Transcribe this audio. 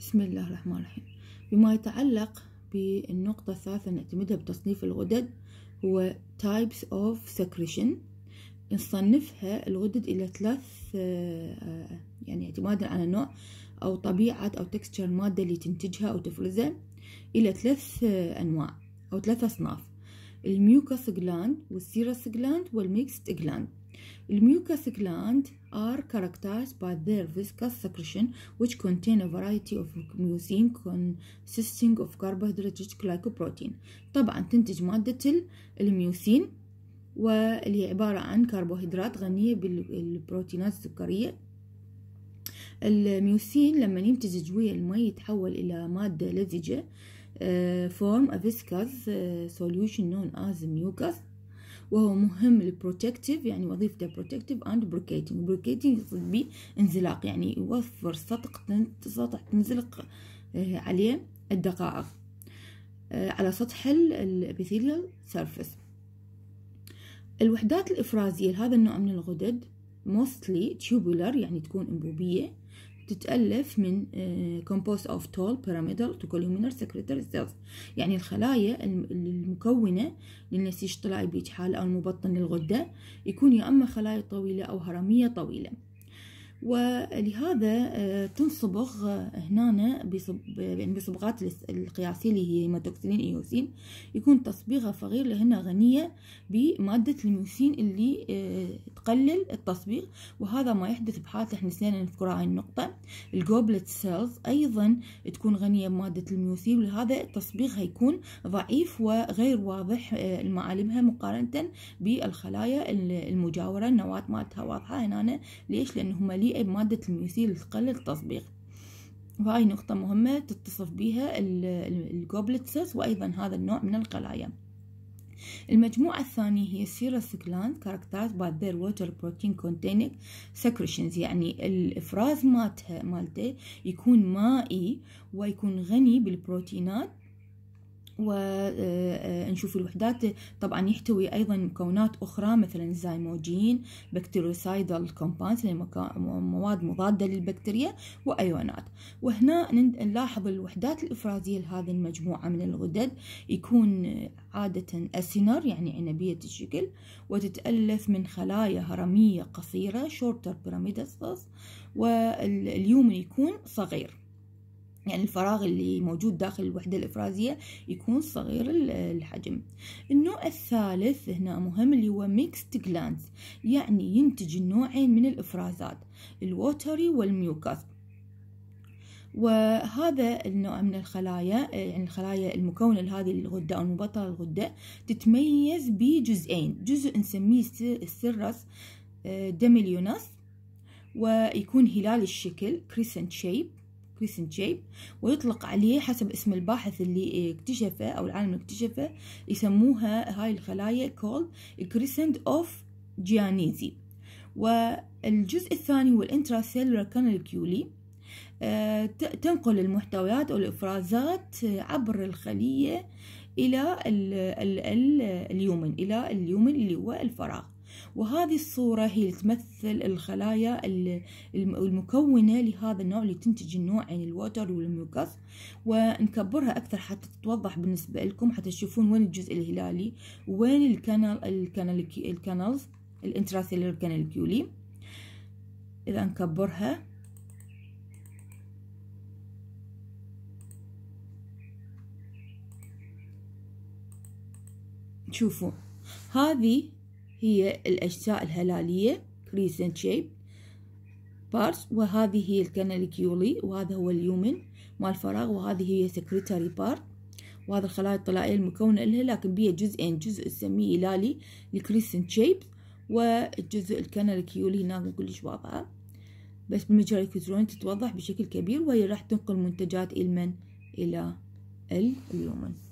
بسم الله الرحمن الرحيم بما يتعلق بالنقطة الثالثة نعتمدها بتصنيف الغدد هو types of secretion نصنفها الغدد إلى ثلاث آه، يعني اعتمادا على النوع أو طبيعة أو texture المادة اللي تنتجها أو تفرزها إلى ثلاث آه، أنواع أو ثلاث أصناف الميوكس جلاند والسيروس جلاند والميكست جلاند الميوكاس gland are characterized by their viscous secretion which contain a variety of mucin consisting of carbohydrate glycoprotein طبعا تنتج مادة الميوسين واللي هي عبارة عن كربوهيدرات غنية بالبروتينات السكرية الميوسين لما يمتزج ويا المي يتحول إلى مادة لزجة form a viscous solution known as mucus وهو مهم للبروتكتيف يعني وظيفته بروتكتيف اند بريكيتنج بريكيتنج يقصد به انزلاق يعني يوفر سطح سطح تنزلق آه، عليه الدقائق آه، على سطح الابيثيليال سيرفيس الوحدات الإفرازية لهذا النوع من الغدد mostly tubular يعني تكون أنبوبية تتالف من آه، composed اوف تول بيراميدال تو كولومينر secretory سيلز يعني الخلايا المكونة للنسيج طلع بيج حال أو المبطن للغدة يكون يا أما خلايا طويلة أو هرمية طويلة ولهذا آه، تنصبغ آه، هنا يعني بصبغات القياسية اللي هي ماتوكسلين إيوسين يكون تصبيغها فقير لأنها غنية بمادة الميوسين اللي آه، تقلل التصبيغ وهذا ما يحدث بحالة احنا نسينا نذكر هاي النقطة الجوبلت سيلز أيضا تكون غنية بمادة الميوسين ولهذا التصبيغ هيكون ضعيف وغير واضح معالمها مقارنة بالخلايا المجاورة النواة مالتها واضحة هنا ليش لأنه مليء الطبيعي بمادة الميوسيل تقلل التصبيغ وهاي نقطة مهمة تتصف بها الجوبلتسس وأيضا هذا النوع من القلايا المجموعة الثانية هي السيروس جلاند كاركتاز by ووتر بروتين protein سكريشنز يعني الإفراز مالتها مالته يكون مائي ويكون غني بالبروتينات ونشوف آه، آه، الوحدات طبعا يحتوي ايضا مكونات اخرى مثلا الزيموجين بكتيروسايدال كومباوندز يعني مواد مضاده للبكتيريا وايونات وهنا نلاحظ الوحدات الافرازيه لهذه المجموعه من الغدد يكون عاده اسينر يعني عنبيه الشكل وتتالف من خلايا هرميه قصيره شورتر بيراميدستس واليومن يكون صغير يعني الفراغ اللي موجود داخل الوحدة الإفرازية يكون صغير الحجم النوع الثالث هنا مهم اللي هو ميكست جلانس يعني ينتج النوعين من الإفرازات الوتري والميوكاس وهذا النوع من الخلايا يعني الخلايا المكونة لهذه الغدة أو المبطلة الغدة تتميز بجزئين جزء نسميه السرس دميليوناس آه، ويكون هلال الشكل كريسنت شيب كريسنت شيب ويطلق عليه حسب اسم الباحث اللي اكتشفه أو العالم اللي اكتشفه يسموها هاي الخلايا كولد كريسنت أوف جيانيزي والجزء الثاني هو الانتراسيلولار كانال كيولي تنقل المحتويات أو الإفرازات آه، عبر الخلية إلى اليومن إلى اليومن اللي هو الفراغ وهذه الصورة هي اللي تمثل الخلايا المكونة لهذا النوع اللي تنتج النوعين يعني الوتر والميوكس ونكبرها أكثر حتى تتوضح بالنسبة لكم حتى تشوفون وين الجزء الهلالي وين الكنال الكنال الكنالز الانتراثيلر كنال كيولي إذا نكبرها شوفوا هذه هي الأجزاء الهلالية crescent shape بارس وهذه هي الكناليكيولي وهذا هو اليومن مال الفراغ وهذه هي سكرتاري part وهذا الخلايا الطلائية المكونة لها لكن بيها جزئين جزء نسميه هلالي crescent shape والجزء الكناليكيولي هناك كلش واضحة بس بالمجال الكترون تتوضح بشكل كبير وهي راح تنقل منتجات المن إلى اليومن